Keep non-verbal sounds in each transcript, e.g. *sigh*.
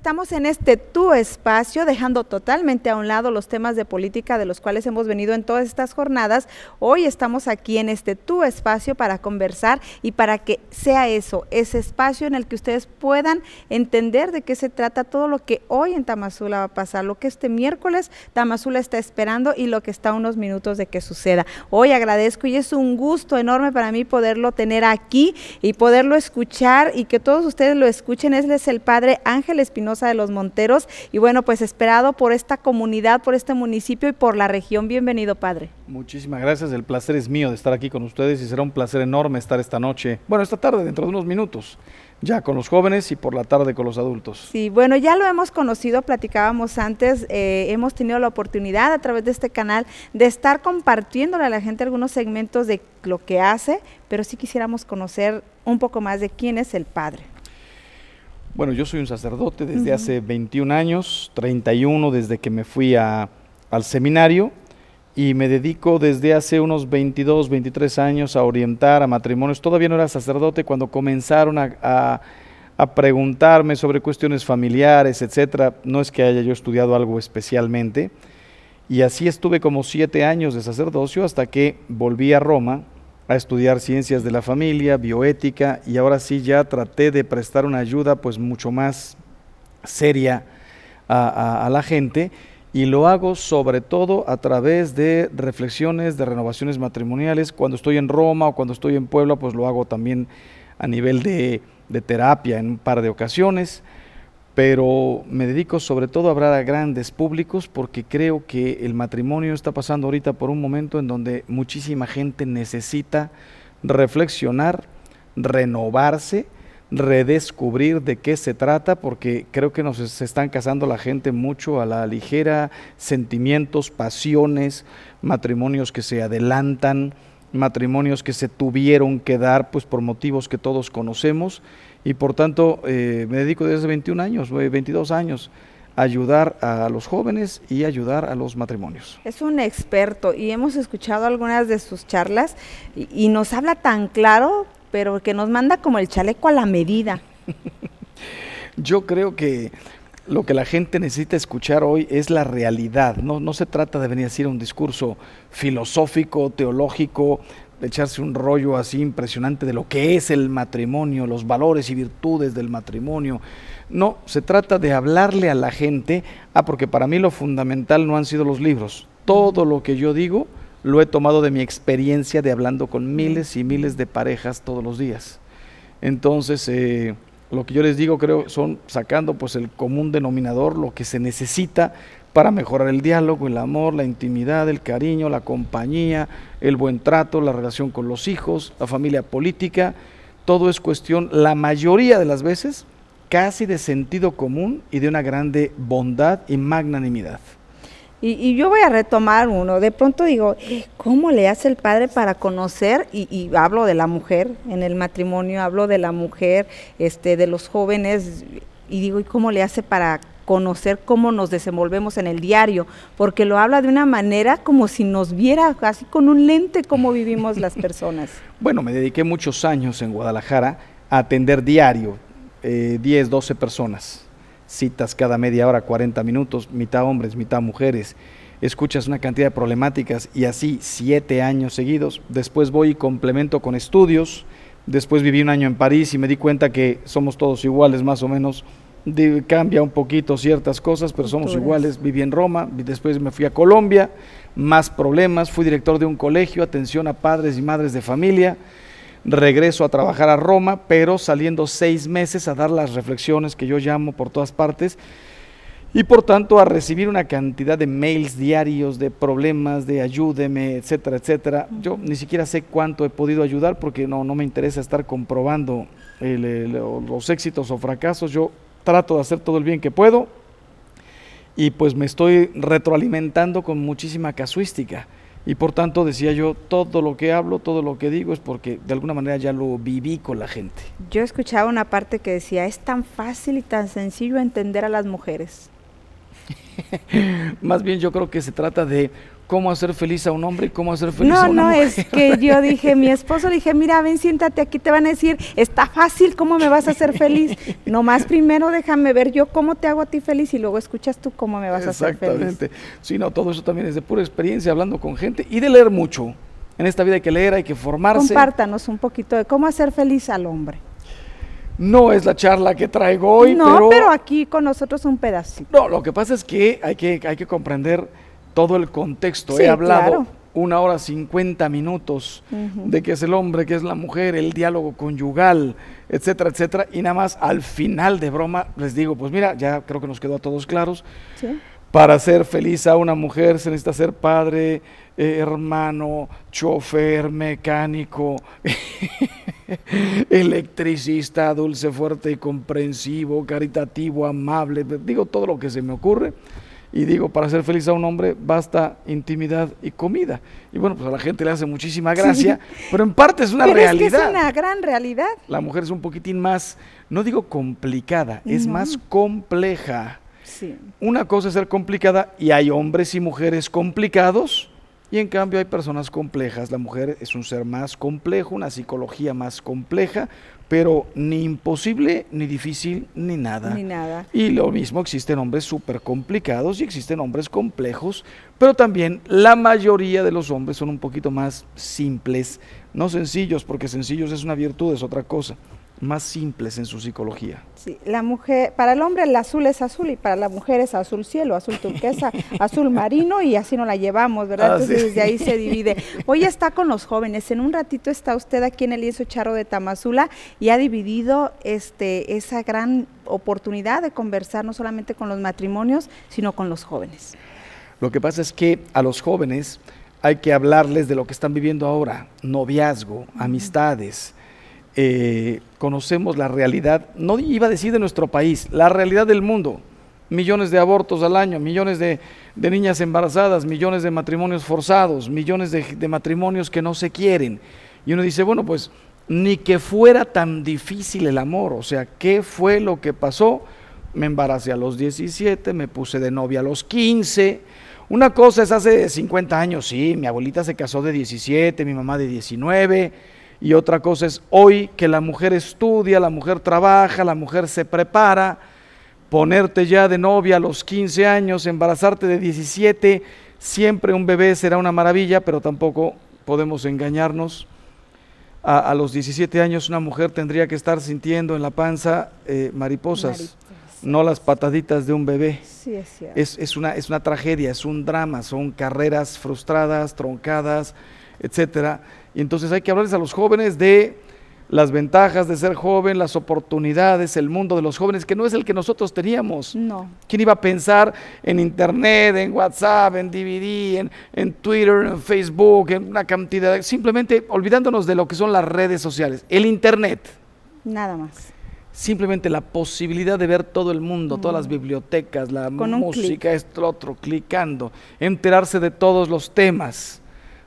Estamos en este tu espacio, dejando totalmente a un lado los temas de política de los cuales hemos venido en todas estas jornadas. Hoy estamos aquí en este tu espacio para conversar y para que sea eso, ese espacio en el que ustedes puedan entender de qué se trata todo lo que hoy en Tamazula va a pasar, lo que este miércoles Tamazula está esperando y lo que está a unos minutos de que suceda. Hoy agradezco y es un gusto enorme para mí poderlo tener aquí y poderlo escuchar y que todos ustedes lo escuchen. es el padre Ángel Espinosa de los Monteros y bueno, pues esperado por esta comunidad, por este municipio y por la región. Bienvenido, padre. Muchísimas gracias, el placer es mío de estar aquí con ustedes y será un placer enorme estar esta noche, bueno, esta tarde, dentro de unos minutos ya con los jóvenes y por la tarde con los adultos. Sí, bueno, ya lo hemos conocido, platicábamos antes, eh, hemos tenido la oportunidad a través de este canal de estar compartiendo a la gente algunos segmentos de lo que hace, pero sí quisiéramos conocer un poco más de quién es el padre. Bueno, yo soy un sacerdote desde hace 21 años, 31 desde que me fui al seminario y me dedico desde hace unos 22, 23 años a orientar a matrimonios. Todavía no era sacerdote cuando comenzaron a, a preguntarme sobre cuestiones familiares, etcétera. No es que haya yo estudiado algo especialmente. Y así estuve como siete años de sacerdocio hasta que volví a Roma a estudiar ciencias de la familia, bioética y ahora sí ya traté de prestar una ayuda pues mucho más seria a, la gente y lo hago sobre todo a través de reflexiones, de renovaciones matrimoniales. Cuando estoy en Roma o cuando estoy en Puebla pues lo hago también a nivel de, de terapia en un par de ocasiones pero me dedico sobre todo a hablar a grandes públicos porque creo que el matrimonio está pasando ahorita por un momento en donde muchísima gente necesita reflexionar, renovarse, redescubrir de qué se trata, porque creo que nos están casando la gente mucho a la ligera, sentimientos, pasiones, matrimonios que se adelantan, matrimonios que se tuvieron que dar pues por motivos que todos conocemos y por tanto eh, me dedico desde 21 años, 22 años ayudar a los jóvenes y ayudar a los matrimonios. Es un experto y hemos escuchado algunas de sus charlas y, nos habla tan claro, pero que nos manda como el chaleco a la medida. *laughs* Yo creo que lo que la gente necesita escuchar hoy es la realidad. No, no se trata de venir a decir un discurso filosófico, teológico, echarse un rollo así impresionante de lo que es el matrimonio, los valores y virtudes del matrimonio. No, se trata de hablarle a la gente, ah, porque para mí lo fundamental no han sido los libros. Todo lo que yo digo lo he tomado de mi experiencia de hablando con miles y miles de parejas todos los días. Entonces, eh, lo que yo les digo creo son sacando pues el común denominador, lo que se necesita para mejorar el diálogo, el amor, la intimidad, el cariño, la compañía, el buen trato, la relación con los hijos, la familia política, todo es cuestión la mayoría de las veces casi de sentido común y de una grande bondad y magnanimidad. Y, yo voy a retomar uno. De pronto digo, ¿cómo le hace el padre para conocer? Y, hablo de la mujer en el matrimonio, hablo de la mujer, este, de los jóvenes, y digo, ¿y cómo le hace para conocer cómo nos desenvolvemos en el diario? Porque lo habla de una manera como si nos viera así con un lente cómo vivimos las *laughs* personas. bueno, me dediqué muchos años en Guadalajara a atender diario eh, 10, 12 personas citas cada media hora, 40 minutos, mitad hombres, mitad mujeres. Escuchas una cantidad de problemáticas y así siete años seguidos. Después voy y complemento con estudios. Después viví un año en París y me di cuenta que somos todos iguales más o menos. cambia un poquito ciertas cosas, pero somos iguales. Viví en Roma, después me fui a Colombia, más problemas. Fui director de un colegio, atención a padres y madres de familia regreso a trabajar a Roma, pero saliendo seis meses a dar las reflexiones que yo llamo por todas partes y por tanto a recibir una cantidad de mails diarios, de problemas, de ayúdeme, etcétera, etcétera. Yo ni siquiera sé cuánto he podido ayudar porque no, me interesa estar comprobando los éxitos o fracasos. Yo trato de hacer todo el bien que puedo y pues me estoy retroalimentando con muchísima casuística. Y por tanto decía yo, todo lo que hablo, todo lo que digo es porque de alguna manera ya lo viví con la gente. Yo escuchaba una parte que decía, es tan fácil y tan sencillo entender a las mujeres. *laughs* Más bien yo creo que se trata de cómo hacer feliz a un hombre y cómo hacer feliz a una hombre. No, no, es que *laughs* yo dije, mi esposo le dije, mira, ven, siéntate aquí, te van a decir, está fácil, ¿cómo me vas a hacer feliz? *laughs* Nomás primero déjame ver yo cómo te hago a ti feliz y luego escuchas tú cómo me vas a hacer feliz. Exactamente. Sí, no, todo eso también es de pura experiencia, hablando con gente y de leer mucho. En esta vida hay que leer, hay que formarse. Compártanos un poquito de cómo hacer feliz al hombre. No es la charla que traigo hoy, no, pero... aquí con nosotros un pedacito. No, lo que pasa es que hay que, hay que comprender todo el contexto. He hablado una hora cincuenta minutos de que es el hombre, que es la mujer, el diálogo conyugal, etcétera, etcétera. Y nada más al final de broma les digo, pues mira, ya creo que nos quedó a todos claros. Para ser feliz a una mujer se necesita ser padre, eh, hermano, chofer, mecánico, *laughs* electricista, dulce, fuerte y comprensivo, caritativo, amable, digo todo lo que se me ocurre. Y digo, para ser feliz a un hombre basta intimidad y comida. Y bueno, pues a la gente le hace muchísima gracia, pero en parte es una realidad. Es, es una gran realidad. La mujer es un poquitín más, no digo complicada, es más compleja. Sí. Una cosa es ser complicada y hay hombres y mujeres complicados y en cambio hay personas complejas. La mujer es un ser más complejo, una psicología más compleja, pero ni imposible, ni difícil, ni nada. Y lo mismo, existen hombres súper complicados y existen hombres complejos, pero también la mayoría de los hombres son un poquito más simples, no sencillos, porque sencillos es una virtud, es otra cosa más simples en su psicología. Sí, la mujer, para el hombre el azul es azul y para la mujer es azul cielo, azul turquesa, *laughs* azul marino y así no la llevamos, ¿verdad? Ah, Entonces desde ahí se divide. *laughs* Hoy está con los jóvenes, en un ratito está usted aquí en el lienzo charro de Tamazula y ha dividido este esa gran oportunidad de conversar no solamente con los matrimonios, sino con los jóvenes. Lo que pasa es que a los jóvenes hay que hablarles de lo que están viviendo ahora, noviazgo, amistades, eh, conocemos la realidad, no iba a decir de nuestro país, la realidad del mundo. Millones de abortos al año, millones de, niñas embarazadas, millones de matrimonios forzados, millones de, de matrimonios que no se quieren. Y uno dice, bueno, pues ni que fuera tan difícil el amor, o sea, ¿qué fue lo que pasó? Me embaracé a los 17, me puse de novia a los 15. Una cosa es hace 50 años, sí, mi abuelita se casó de 17, mi mamá de 19 y otra cosa es hoy que la mujer estudia, la mujer trabaja, la mujer se prepara, ponerte ya de novia a los 15 años, embarazarte de 17, siempre un bebé será una maravilla, pero tampoco podemos engañarnos. A, los 17 años una mujer tendría que estar sintiendo en la panza eh, mariposas, no las pataditas de un bebé. Sí, es, una, es una tragedia, es un drama, son carreras frustradas, troncadas etcétera. Y entonces hay que hablarles a los jóvenes de las ventajas de ser joven, las oportunidades, el mundo de los jóvenes, que no es el que nosotros teníamos. No. ¿Quién iba a pensar en Internet, en WhatsApp, en DVD, en, en Twitter, en Facebook, en una cantidad? simplemente olvidándonos de lo que son las redes sociales. El Internet. Nada más. Simplemente la posibilidad de ver todo el mundo, todas las bibliotecas, la música, esto, otro, clicando, enterarse de todos los temas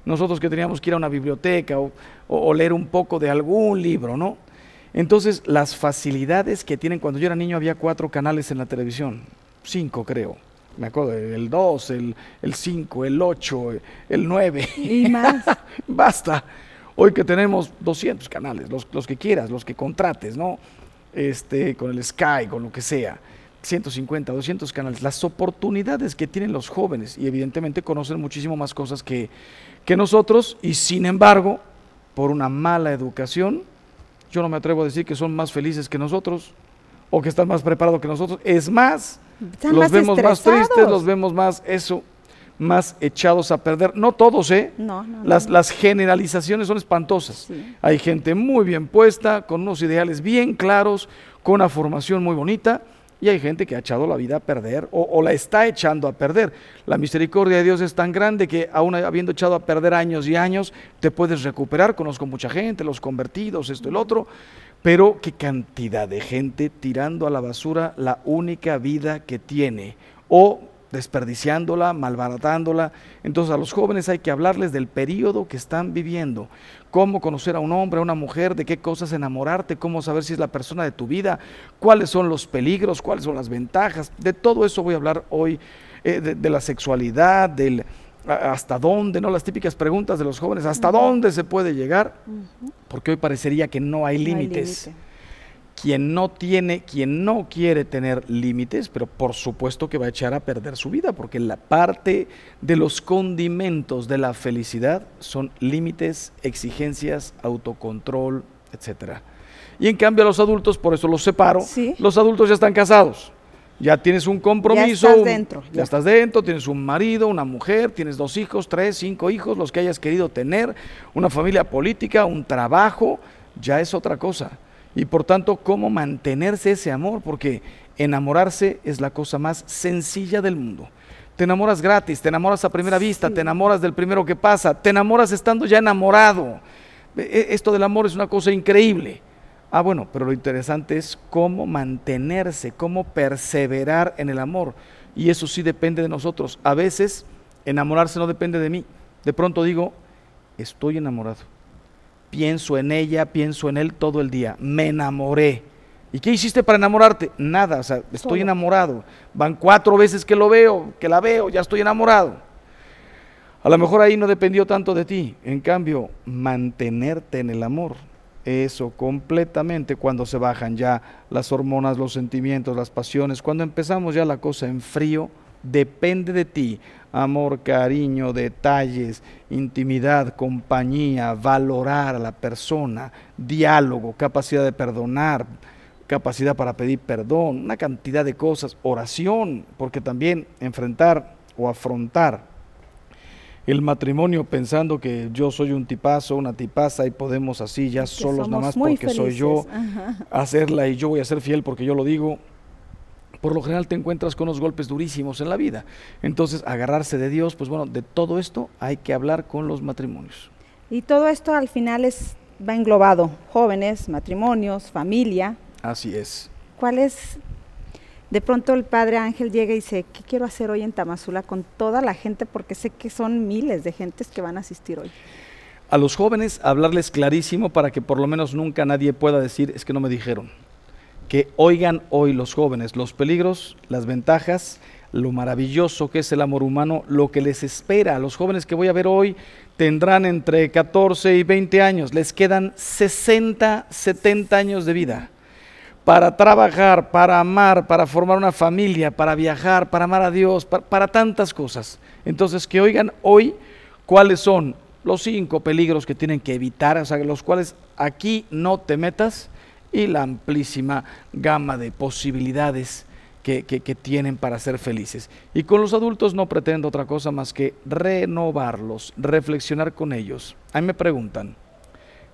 nosotros que teníamos que ir a una biblioteca o, leer un poco de algún libro, ¿no? Entonces, las facilidades que tienen, cuando yo era niño había cuatro canales en la televisión, cinco creo, me acuerdo, el dos, el cinco, el ocho, el nueve, Y más. *laughs* Basta. Hoy que tenemos 200 canales, los, los, que quieras, los que contrates, ¿no? Este, con el Sky, con lo que sea. 150, 200 canales, las oportunidades que tienen los jóvenes y evidentemente conocen muchísimo más cosas que, que nosotros y sin embargo, por una mala educación, yo no me atrevo a decir que son más felices que nosotros o que están más preparados que nosotros. Es más, los vemos más tristes, los vemos más eso, más echados a perder. No todos, ¿eh? No, no, las, generalizaciones son espantosas. Hay gente muy bien puesta, con unos ideales bien claros, con una formación muy bonita y hay gente que ha echado la vida a perder o, la está echando a perder. La misericordia de Dios es tan grande que aún habiendo echado a perder años y años, te puedes recuperar. Conozco mucha gente, los convertidos, esto, el otro. Pero qué cantidad de gente tirando a la basura la única vida que tiene o desperdiciándola, malbaratándola. Entonces a los jóvenes hay que hablarles del periodo que están viviendo, cómo conocer a un hombre, a una mujer, de qué cosas enamorarte, cómo saber si es la persona de tu vida, cuáles son los peligros, cuáles son las ventajas. De todo eso voy a hablar hoy, eh, de, la sexualidad, del, hasta dónde, ¿no? Las típicas preguntas de los jóvenes, ¿hasta dónde se puede llegar? Porque hoy parecería que no hay límites quien no tiene, quien no quiere tener límites, pero por supuesto que va a echar a perder su vida, porque la parte de los condimentos de la felicidad son límites, exigencias, autocontrol, etc. Y en cambio a los adultos, por eso los separo, los adultos ya están casados. Ya tienes un compromiso. ya estás dentro, tienes un marido, una mujer, tienes dos hijos, tres, cinco hijos, los que hayas querido tener, una familia política, un trabajo, ya es otra cosa y por tanto, ¿cómo mantenerse ese amor? Porque enamorarse es la cosa más sencilla del mundo. Te enamoras gratis, te enamoras a primera vista, te enamoras del primero que pasa, te enamoras estando ya enamorado. E, e, esto del amor es una cosa increíble. Ah, bueno, pero lo interesante es cómo mantenerse, cómo perseverar en el amor. Y eso sí depende de nosotros. A veces enamorarse no depende de mí. De pronto digo, estoy enamorado pienso en ella, pienso en él todo el día. Me enamoré. ¿Y qué hiciste para enamorarte? Nada, o sea, estoy enamorado. Van cuatro veces que lo veo, que la veo, ya estoy enamorado. A lo mejor ahí no dependió tanto de ti. En cambio, mantenerte en el amor, eso completamente cuando se bajan ya las hormonas, los sentimientos, las pasiones, cuando empezamos ya la cosa en frío, depende de ti amor, cariño, detalles, intimidad, compañía, valorar a la persona, diálogo, capacidad de perdonar, capacidad para pedir perdón, una cantidad de cosas, oración, porque también enfrentar o afrontar el matrimonio pensando que yo soy un tipazo, una tipaza y podemos así ya solos nada más porque soy yo hacerla y yo voy a ser fiel porque yo lo digo, por lo general te encuentras con unos golpes durísimos en la vida. Entonces, agarrarse de Dios, pues bueno, de todo esto hay que hablar con los matrimonios. Y todo esto al final es, va englobado, jóvenes, matrimonios, familia. Así es. ¿Cuál es? De pronto el padre Ángel llega y dice, ¿qué quiero hacer hoy en Tamazula con toda la gente? Porque sé que son miles de gentes que van a asistir hoy a los jóvenes hablarles clarísimo para que por lo menos nunca nadie pueda decir es que no me dijeron que oigan hoy los jóvenes los peligros, las ventajas, lo maravilloso que es el amor humano, lo que les espera. Los jóvenes que voy a ver hoy tendrán entre 14 y 20 años, les quedan 60, 70 años de vida para trabajar, para amar, para formar una familia, para viajar, para amar a Dios, para, tantas cosas. Entonces, que oigan hoy cuáles son los cinco peligros que tienen que evitar, o sea, los cuales aquí no te metas y la amplísima gama de posibilidades que, tienen para ser felices. Y con los adultos no pretendo otra cosa más que renovarlos, reflexionar con ellos. A mí me preguntan,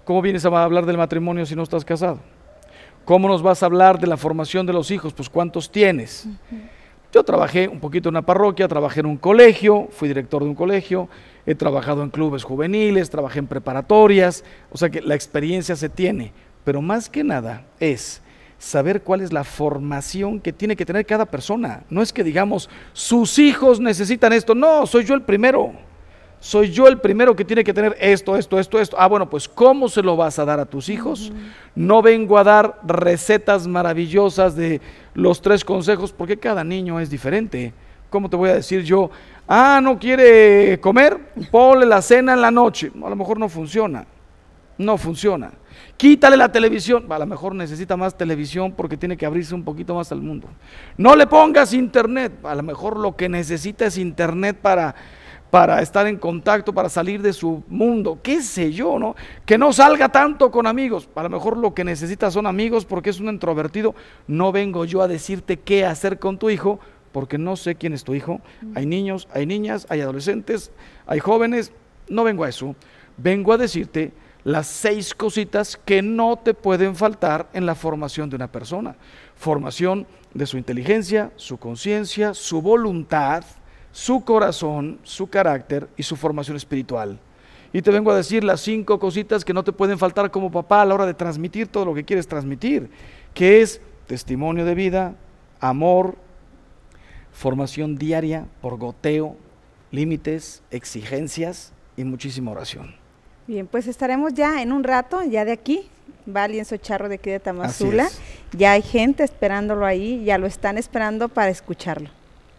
¿cómo vienes a hablar del matrimonio si no estás casado? ¿Cómo nos vas a hablar de la formación de los hijos? Pues cuántos tienes. Yo trabajé un poquito en una parroquia, trabajé en un colegio, fui director de un colegio, he trabajado en clubes juveniles, trabajé en preparatorias, o sea que la experiencia se tiene pero más que nada es saber cuál es la formación que tiene que tener cada persona. No es que digamos, sus hijos necesitan esto, no, soy yo el primero. Soy yo el primero que tiene que tener esto, esto, esto, esto. Ah, bueno, pues ¿cómo se lo vas a dar a tus hijos? No vengo a dar recetas maravillosas de los tres consejos, porque cada niño es diferente. ¿Cómo te voy a decir yo? Ah, no quiere comer, ponle la cena en la noche. A lo mejor no funciona no funciona. Quítale la televisión, a lo mejor necesita más televisión porque tiene que abrirse un poquito más al mundo. No le pongas internet, a lo mejor lo que necesita es internet para para estar en contacto, para salir de su mundo, qué sé yo, ¿no? Que no salga tanto con amigos. A lo mejor lo que necesita son amigos porque es un introvertido. No vengo yo a decirte qué hacer con tu hijo porque no sé quién es tu hijo. Hay niños, hay niñas, hay adolescentes, hay jóvenes. No vengo a eso. Vengo a decirte las seis cositas que no te pueden faltar en la formación de una persona. Formación de su inteligencia, su conciencia, su voluntad, su corazón, su carácter y su formación espiritual. Y te vengo a decir las cinco cositas que no te pueden faltar como papá a la hora de transmitir todo lo que quieres transmitir, que es testimonio de vida, amor, formación diaria por goteo, límites, exigencias y muchísima oración. Bien, pues estaremos ya en un rato, ya de aquí, va Lienzo Charro de aquí de Tamazula. Ya hay gente esperándolo ahí, ya lo están esperando para escucharlo.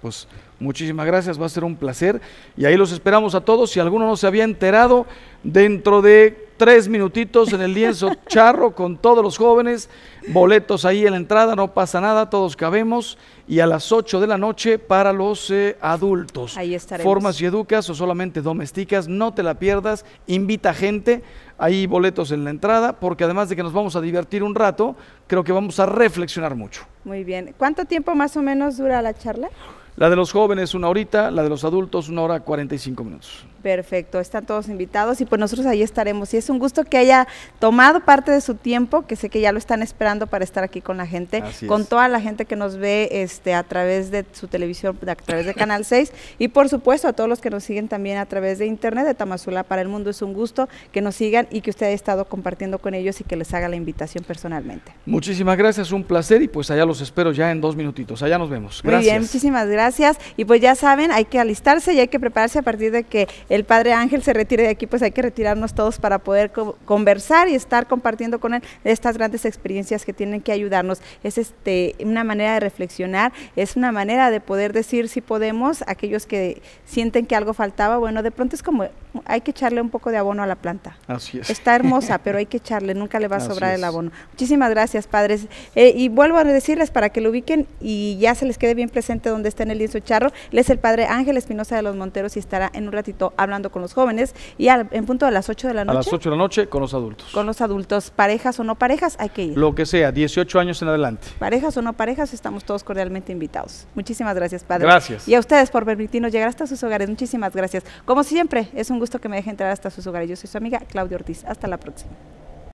Pues muchísimas gracias, va a ser un placer. Y ahí los esperamos a todos. Si alguno no se había enterado, dentro de tres minutitos en el lienzo *laughs* charro con todos los jóvenes, boletos ahí en la entrada, no pasa nada, todos cabemos y a las 8 de la noche para los eh, adultos. Ahí estaremos. Formas y educas o solamente domésticas, no te la pierdas, invita gente, hay boletos en la entrada, porque además de que nos vamos a divertir un rato, creo que vamos a reflexionar mucho. Muy bien. ¿Cuánto tiempo más o menos dura la charla? La de los jóvenes una horita, la de los adultos una hora 45 minutos. Perfecto, están todos invitados y pues nosotros ahí estaremos. Y es un gusto que haya tomado parte de su tiempo, que sé que ya lo están esperando para estar aquí con la gente, con toda la gente que nos ve este, a través de su televisión, a través de Canal 6 y por supuesto a todos los que nos siguen también a través de Internet de Tamazula para el Mundo. Es un gusto que nos sigan y que usted haya estado compartiendo con ellos y que les haga la invitación personalmente. Muchísimas gracias, un placer y pues allá los espero ya en dos minutitos. Allá nos vemos. Gracias. Muy bien, muchísimas gracias. Y pues ya saben, hay que alistarse y hay que prepararse a partir de que el padre Ángel se retire de aquí, pues hay que retirarnos todos para poder conversar y estar compartiendo con él estas grandes experiencias que tienen que ayudarnos. Es este, una manera de reflexionar, es una manera de poder decir si podemos, aquellos que sienten que algo faltaba, bueno, de pronto es como hay que echarle un poco de abono a la planta. Así es. Está hermosa, pero hay que echarle, nunca le va a sobrar el abono. Muchísimas gracias, padres. Eh, y vuelvo a decirles para que lo ubiquen y ya se les quede bien presente donde está en el lienzo charro. Él es el padre Ángel Espinosa de los Monteros y estará en un ratito hablando con los jóvenes y en punto de las 8 de la noche. A las 8 de la noche con los adultos. Con los adultos, parejas o no parejas, hay que ir. Lo que sea, 18 años en adelante. Parejas o no parejas, estamos todos cordialmente invitados. Muchísimas gracias, padre. Gracias. Y a ustedes por permitirnos llegar hasta sus hogares. Muchísimas gracias. Como siempre, es un gusto que me deje entrar hasta sus hogares. Yo soy su amiga Claudia Ortiz. Hasta la próxima.